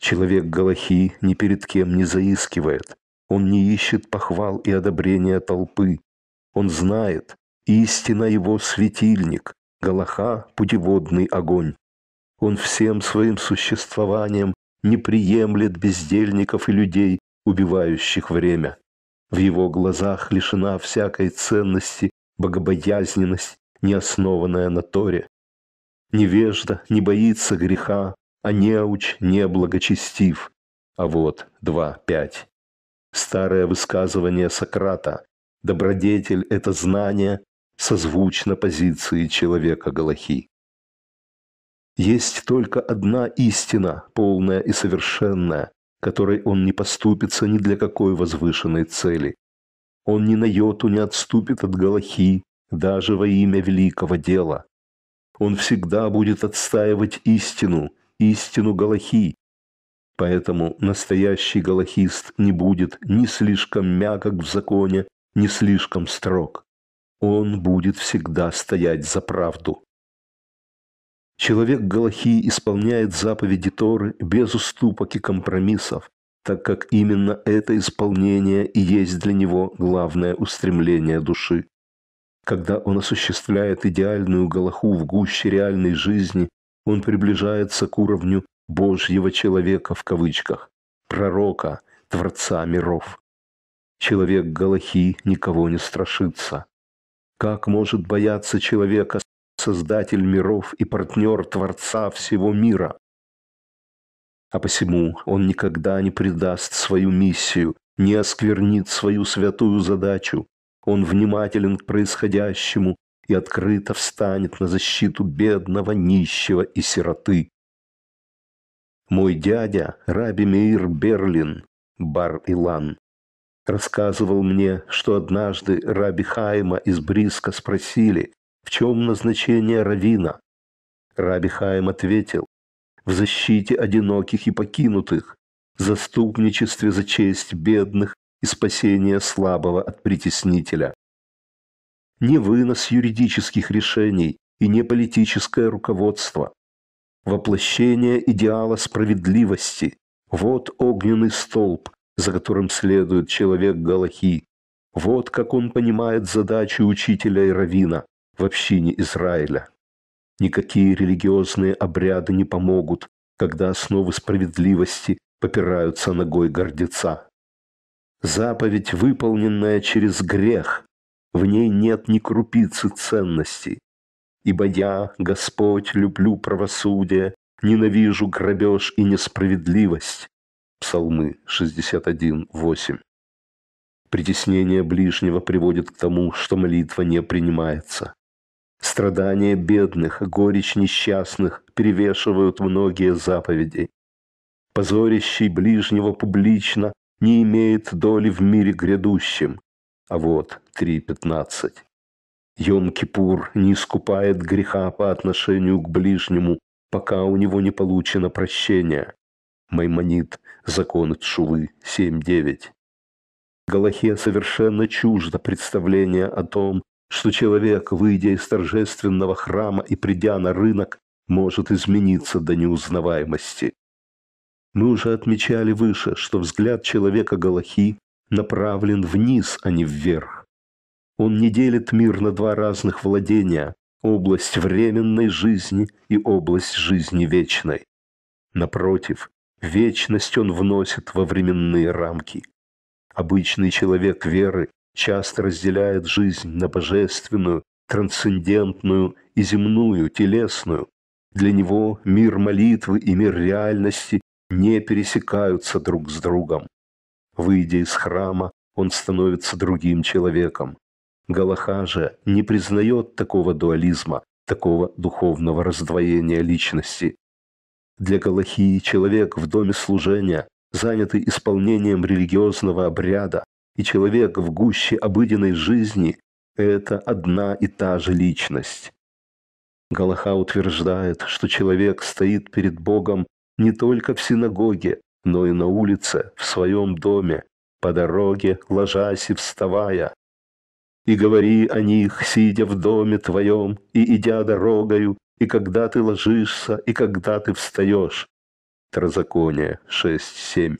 Человек Галахи ни перед кем не заискивает. Он не ищет похвал и одобрения толпы. Он знает, истина его светильник, Галаха – путеводный огонь. Он всем своим существованием не приемлет бездельников и людей, убивающих время. В его глазах лишена всякой ценности, богобоязненность, не основанная на Торе. Невежда не боится греха, а неуч не благочестив. А вот 2.5. Старое высказывание Сократа «Добродетель – это знание» созвучно позиции человека Галахи. Есть только одна истина, полная и совершенная, которой он не поступится ни для какой возвышенной цели. Он ни на йоту не отступит от Галахи, даже во имя великого дела. Он всегда будет отстаивать истину – истину Галахи. Поэтому настоящий галахист не будет ни слишком мягок в законе, ни слишком строг. Он будет всегда стоять за правду. Человек Галахи исполняет заповеди Торы без уступок и компромиссов, так как именно это исполнение и есть для него главное устремление души. Когда он осуществляет идеальную Галаху в гуще реальной жизни, он приближается к уровню «божьего человека» в кавычках, пророка, творца миров. Человек Галахи никого не страшится. Как может бояться человека создатель миров и партнер Творца всего мира? А посему он никогда не предаст свою миссию, не осквернит свою святую задачу. Он внимателен к происходящему, и открыто встанет на защиту бедного, нищего и сироты. Мой дядя, Раби Мир Берлин, Бар-Илан, рассказывал мне, что однажды Раби Хайма из Бриска спросили, в чем назначение равина. Раби Хайм ответил, в защите одиноких и покинутых, заступничестве за честь бедных и спасение слабого от притеснителя не вынос юридических решений и не политическое руководство. Воплощение идеала справедливости – вот огненный столб, за которым следует человек Галахи. Вот как он понимает задачи учителя и равина в общине Израиля. Никакие религиозные обряды не помогут, когда основы справедливости попираются ногой гордеца. Заповедь, выполненная через грех, в ней нет ни крупицы ценностей. Ибо я, Господь, люблю правосудие, ненавижу грабеж и несправедливость. Псалмы 61.8. Притеснение ближнего приводит к тому, что молитва не принимается. Страдания бедных, горечь несчастных перевешивают многие заповеди. Позорящий ближнего публично не имеет доли в мире грядущем а вот 3.15. Йом-Кипур не искупает греха по отношению к ближнему, пока у него не получено прощения. Маймонит, закон Тшувы 7.9. Галахе совершенно чуждо представление о том, что человек, выйдя из торжественного храма и придя на рынок, может измениться до неузнаваемости. Мы уже отмечали выше, что взгляд человека Галахи направлен вниз, а не вверх. Он не делит мир на два разных владения – область временной жизни и область жизни вечной. Напротив, вечность он вносит во временные рамки. Обычный человек веры часто разделяет жизнь на божественную, трансцендентную и земную, телесную. Для него мир молитвы и мир реальности не пересекаются друг с другом. Выйдя из храма, он становится другим человеком. Галаха же не признает такого дуализма, такого духовного раздвоения личности. Для Галахии человек в доме служения, занятый исполнением религиозного обряда, и человек в гуще обыденной жизни – это одна и та же личность. Галаха утверждает, что человек стоит перед Богом не только в синагоге, но и на улице, в своем доме, по дороге, ложась и вставая. И говори о них, сидя в доме твоем, и идя дорогою, и когда ты ложишься, и когда ты встаешь. Трозаконие 6.7